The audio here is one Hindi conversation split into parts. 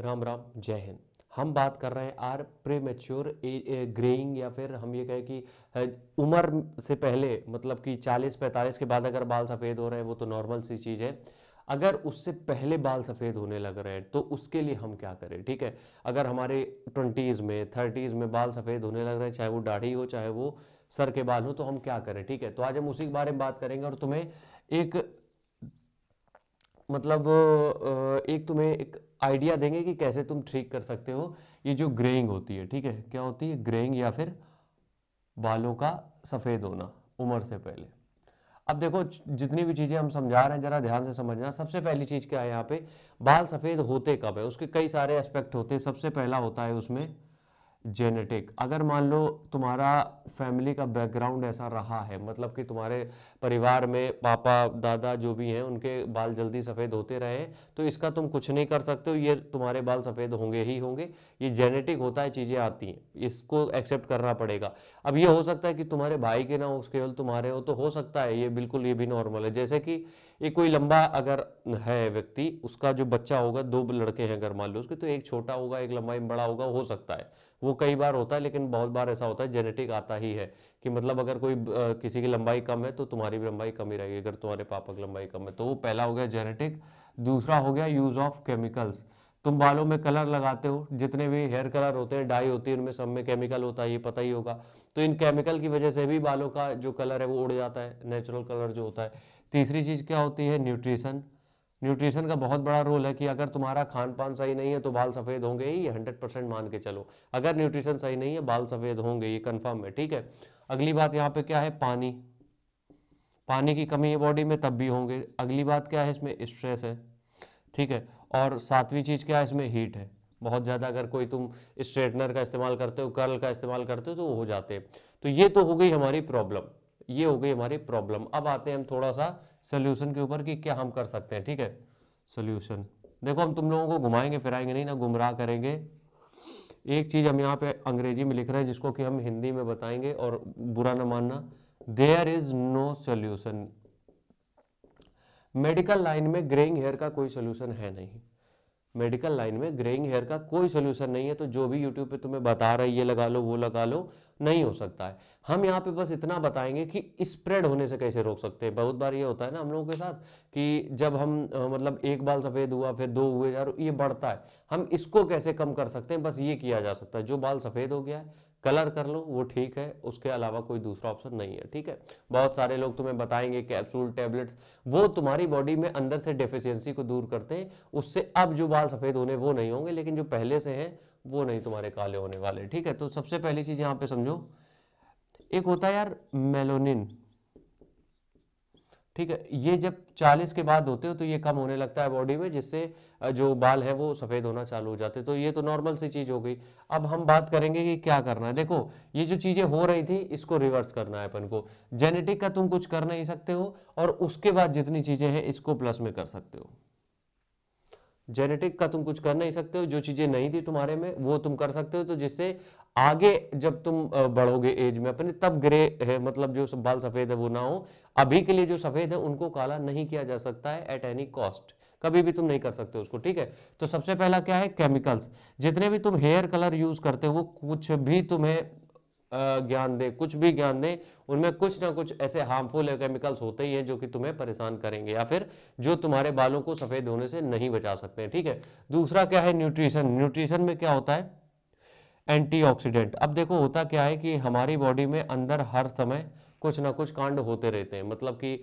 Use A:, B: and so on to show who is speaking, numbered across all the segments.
A: राम राम जय हिंद हम बात कर रहे हैं आर प्रीमेच्योर ग्रेइंग या फिर हम ये कहें कि उम्र से पहले मतलब कि 40-45 के बाद अगर बाल सफ़ेद हो रहे हैं वो तो नॉर्मल सी चीज़ है अगर उससे पहले बाल सफ़ेद होने लग रहे हैं तो उसके लिए हम क्या करें ठीक है अगर हमारे ट्वेंटीज़ में थर्टीज़ में बाल सफ़ेद होने लग रहे हैं चाहे वो दाढ़ी हो चाहे वो सर के बाल हो तो हम क्या करें ठीक है तो आज हम उसी के बारे में बात करेंगे और तुम्हें एक मतलब एक तुम्हें एक आइडिया देंगे कि कैसे तुम ठीक कर सकते हो ये जो ग्रेइंग होती है ठीक है क्या होती है ग्रेइंग या फिर बालों का सफ़ेद होना उम्र से पहले अब देखो जितनी भी चीज़ें हम समझा रहे हैं ज़रा ध्यान से समझना सबसे पहली चीज़ क्या है यहाँ पे बाल सफ़ेद होते कब है उसके कई सारे एस्पेक्ट होते हैं सबसे पहला होता है उसमें जेनेटिक अगर मान लो तुम्हारा फैमिली का बैकग्राउंड ऐसा रहा है मतलब कि तुम्हारे परिवार में पापा दादा जो भी हैं उनके बाल जल्दी सफ़ेद होते रहे तो इसका तुम कुछ नहीं कर सकते हो ये तुम्हारे बाल सफ़ेद होंगे ही होंगे ये जेनेटिक होता है चीज़ें आती हैं इसको एक्सेप्ट करना पड़ेगा अब ये हो सकता है कि तुम्हारे भाई के ना हो केवल तुम्हारे हो तो हो सकता है ये बिल्कुल ये भी नॉर्मल है जैसे कि एक कोई लंबा अगर है व्यक्ति उसका जो बच्चा होगा दो लड़के हैं अगर मान लो उसके तो एक छोटा होगा एक लंबाई में बड़ा होगा हो सकता है वो वो कई बार होता है लेकिन बहुत बार ऐसा होता है जेनेटिक आता ही है कि मतलब अगर कोई किसी की लंबाई कम है तो तुम्हारी भी लंबाई कम ही रहेगी अगर तुम्हारे पापा की लंबाई कम है तो वो पहला हो गया जेनेटिक दूसरा हो गया यूज़ ऑफ केमिकल्स तुम बालों में कलर लगाते हो जितने भी हेयर कलर होते हैं डाई होती है उनमें सब में केमिकल होता है ये पता ही होगा तो इन केमिकल की वजह से भी बालों का जो कलर है वो उड़ जाता है नेचुरल कलर जो होता है तीसरी चीज़ क्या होती है न्यूट्रिशन न्यूट्रिशन का बहुत बड़ा रोल है कि अगर तुम्हारा खान पान सही नहीं है तो बाल सफ़ेद होंगे ही ये हंड्रेड परसेंट मान के चलो अगर न्यूट्रिशन सही नहीं है बाल सफ़ेद होंगे ये कन्फर्म है ठीक है अगली बात यहाँ पे क्या है पानी पानी की कमी है बॉडी में तब भी होंगे अगली बात क्या है इसमें स्ट्रेस है ठीक है और सातवीं चीज़ क्या है इसमें हीट है बहुत ज़्यादा अगर कोई तुम स्ट्रेटनर का इस्तेमाल करते हो कर्ल का इस्तेमाल करते हो तो वो हो जाते हैं तो ये तो हो गई हमारी प्रॉब्लम ये हो गई हमारी प्रॉब्लम अब आते हैं हम थोड़ा सा सोल्यूशन के ऊपर कि क्या हम कर सकते हैं ठीक है सोल्यूशन देखो हम तुम लोगों को घुमाएंगे फिराएंगे नहीं ना गुमराह करेंगे एक चीज़ हम यहाँ पे अंग्रेजी में लिख रहे हैं जिसको कि हम हिंदी में बताएंगे और बुरा ना मानना there is no solution medical line में ग्रेइंग हेयर का कोई सोल्यूशन है नहीं मेडिकल लाइन में ग्रेइंग हेयर का कोई सोल्यूशन नहीं है तो जो भी यूट्यूब पे तुम्हें बता रहा है ये लगा लो वो लगा लो नहीं हो सकता है हम यहाँ पे बस इतना बताएंगे कि स्प्रेड होने से कैसे रोक सकते हैं बहुत बार ये होता है ना हम लोगों के साथ कि जब हम मतलब एक बाल सफ़ेद हुआ फिर दो हुए यार ये बढ़ता है हम इसको कैसे कम कर सकते हैं बस ये किया जा सकता है जो बाल सफ़ेद हो गया है कलर कर लो वो ठीक है उसके अलावा कोई दूसरा ऑप्शन नहीं है ठीक है बहुत सारे लोग तुम्हें बताएंगे कैप्सूल टेबलेट्स वो तुम्हारी बॉडी में अंदर से डेफिशिएंसी को दूर करते हैं उससे अब जो बाल सफ़ेद होने वो नहीं होंगे लेकिन जो पहले से हैं वो नहीं तुम्हारे काले होने वाले ठीक है तो सबसे पहली चीज़ यहाँ पे समझो एक होता है यार मेलोनिन ठीक है ये जब 40 के बाद होते हो तो ये कम होने लगता है बॉडी में जिससे जो बाल है वो सफ़ेद होना चालू हो जाते तो ये तो नॉर्मल सी चीज़ हो गई अब हम बात करेंगे कि क्या करना है देखो ये जो चीज़ें हो रही थी इसको रिवर्स करना है अपन को जेनेटिक का तुम कुछ कर नहीं सकते हो और उसके बाद जितनी चीज़ें हैं इसको प्लस में कर सकते हो जेनेटिक का तुम कुछ कर नहीं सकते हो जो चीज़ें नहीं थी तुम्हारे में वो तुम कर सकते हो तो जिससे आगे जब तुम बढ़ोगे एज में अपने तब ग्रे है मतलब जो बाल सफ़ेद है वो ना हो अभी के लिए जो सफ़ेद है उनको काला नहीं किया जा सकता है एट एनी कॉस्ट कभी भी तुम नहीं कर सकते उसको ठीक है तो सबसे पहला क्या है केमिकल्स जितने भी तुम हेयर कलर यूज करते हो वो कुछ भी तुम्हें ज्ञान दे कुछ भी ज्ञान दे उनमें कुछ ना कुछ ऐसे हार्मफुल केमिकल्स होते ही हैं जो कि तुम्हें परेशान करेंगे या फिर जो तुम्हारे बालों को सफ़ेद होने से नहीं बचा सकते ठीक है दूसरा क्या है न्यूट्रिशन न्यूट्रिशन में क्या होता है एंटीऑक्सीडेंट अब देखो होता क्या है कि हमारी बॉडी में अंदर हर समय कुछ ना कुछ कांड होते रहते हैं मतलब कि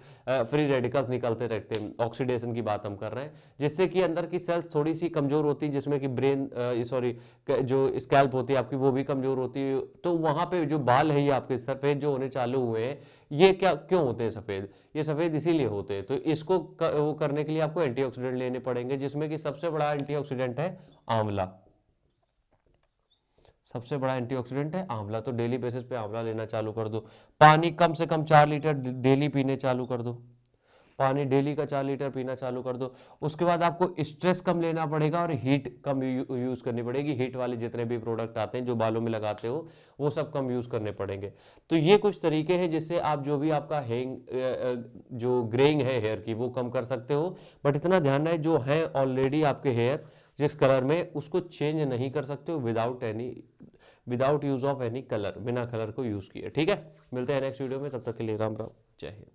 A: फ्री रेडिकल्स निकलते रहते हैं ऑक्सीडेशन की बात हम कर रहे हैं जिससे कि अंदर की सेल्स थोड़ी सी कमज़ोर होती है जिसमें कि ब्रेन सॉरी जो स्कैल्प होती है आपकी वो भी कमज़ोर होती है तो वहाँ पर जो बाल है ये आपके सफ़ेद जो होने चालू हुए हैं ये क्या क्यों होते हैं सफ़ेद ये सफ़ेद इसीलिए होते हैं तो इसको वो करने के लिए आपको एंटी लेने पड़ेंगे जिसमें कि सबसे बड़ा एंटी है आंवला सबसे बड़ा एंटीऑक्सीडेंट है आंवला तो डेली बेसिस पे आंवला लेना चालू कर दो पानी कम से कम चार लीटर डेली पीने चालू कर दो पानी डेली का चार लीटर पीना चालू कर दो उसके बाद आपको स्ट्रेस कम लेना पड़ेगा और हीट कम यू, यूज़ करनी पड़ेगी हीट वाले जितने भी प्रोडक्ट आते हैं जो बालों में लगाते हो वो सब कम यूज़ करने पड़ेंगे तो ये कुछ तरीके हैं जिससे आप जो भी आपका हेंग जो ग्रेइंग है हेयर की वो कम कर सकते हो बट इतना ध्यान रहे जो है ऑलरेडी आपके हेयर जिस कलर में उसको चेंज नहीं कर सकते हो without any without use of any colour बिना कलर को यूज किए ठीक है मिलते हैं नेक्स्ट वीडियो में तब तक के लिए राम राम जय हिंद